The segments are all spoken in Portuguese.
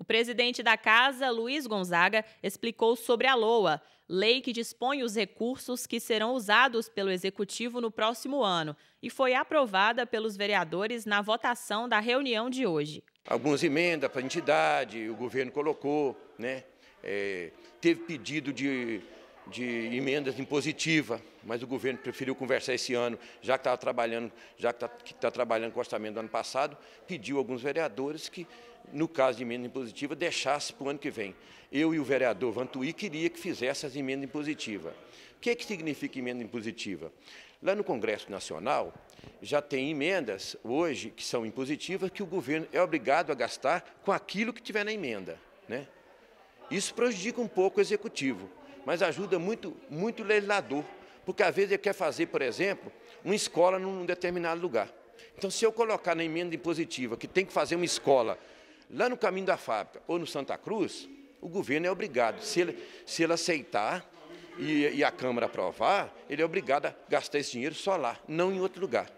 O presidente da casa, Luiz Gonzaga, explicou sobre a LOA, lei que dispõe os recursos que serão usados pelo executivo no próximo ano, e foi aprovada pelos vereadores na votação da reunião de hoje. Algumas emendas para a entidade, o governo colocou, né? É, teve pedido de, de emendas impositiva, mas o governo preferiu conversar esse ano, já que estava trabalhando, já que está tá trabalhando com o orçamento do ano passado, pediu alguns vereadores que no caso de emenda impositiva, deixasse para o ano que vem. Eu e o vereador Vantuí queria que fizesse as emendas impositivas. O que, é que significa emenda impositiva? Lá no Congresso Nacional, já tem emendas hoje que são impositivas que o governo é obrigado a gastar com aquilo que tiver na emenda. Né? Isso prejudica um pouco o executivo, mas ajuda muito, muito o legislador, porque às vezes ele quer fazer, por exemplo, uma escola num determinado lugar. Então, se eu colocar na emenda impositiva que tem que fazer uma escola lá no caminho da fábrica ou no Santa Cruz, o governo é obrigado, se ele, se ele aceitar e, e a Câmara aprovar, ele é obrigado a gastar esse dinheiro só lá, não em outro lugar.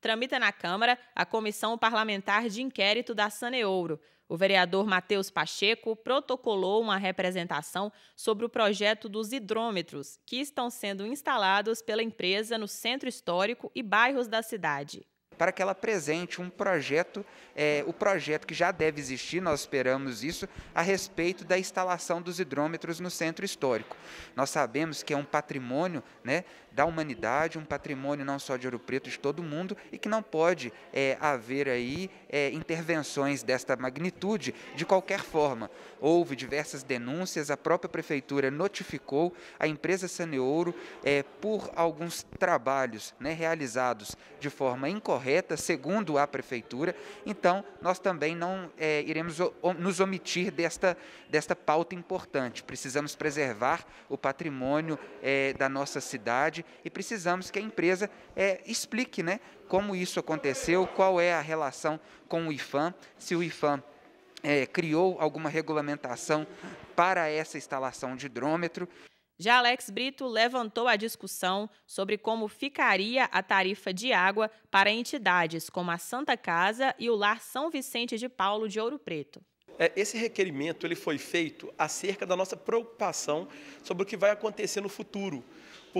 Tramita na Câmara a Comissão Parlamentar de Inquérito da Saneouro. O vereador Matheus Pacheco protocolou uma representação sobre o projeto dos hidrômetros, que estão sendo instalados pela empresa no centro histórico e bairros da cidade para que ela apresente um projeto, é, o projeto que já deve existir, nós esperamos isso, a respeito da instalação dos hidrômetros no centro histórico. Nós sabemos que é um patrimônio né, da humanidade, um patrimônio não só de Ouro Preto, de todo mundo, e que não pode é, haver aí é, intervenções desta magnitude de qualquer forma. Houve diversas denúncias, a própria prefeitura notificou a empresa Saneouro é, por alguns trabalhos né, realizados de forma incorreta correta, segundo a Prefeitura. Então, nós também não é, iremos nos omitir desta, desta pauta importante. Precisamos preservar o patrimônio é, da nossa cidade e precisamos que a empresa é, explique né, como isso aconteceu, qual é a relação com o IFAM, se o IFAM é, criou alguma regulamentação para essa instalação de hidrômetro. Já Alex Brito levantou a discussão sobre como ficaria a tarifa de água para entidades como a Santa Casa e o Lar São Vicente de Paulo de Ouro Preto. É, esse requerimento ele foi feito acerca da nossa preocupação sobre o que vai acontecer no futuro,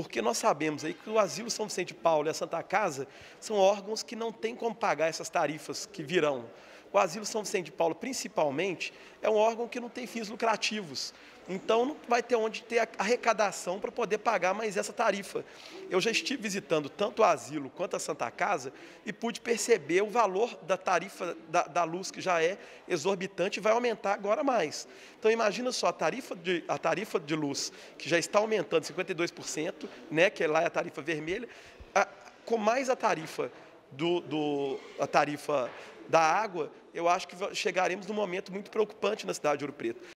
porque nós sabemos aí que o Asilo São Vicente de Paulo e a Santa Casa são órgãos que não têm como pagar essas tarifas que virão. O Asilo São Vicente de Paulo, principalmente, é um órgão que não tem fins lucrativos. Então, não vai ter onde ter arrecadação para poder pagar mais essa tarifa. Eu já estive visitando tanto o asilo quanto a Santa Casa e pude perceber o valor da tarifa da, da luz, que já é exorbitante, e vai aumentar agora mais. Então, imagina só, a tarifa de, a tarifa de luz, que já está aumentando 52%, né, que é lá é a tarifa vermelha, a, com mais a tarifa do, do, a tarifa da água, eu acho que chegaremos num momento muito preocupante na cidade de Ouro Preto.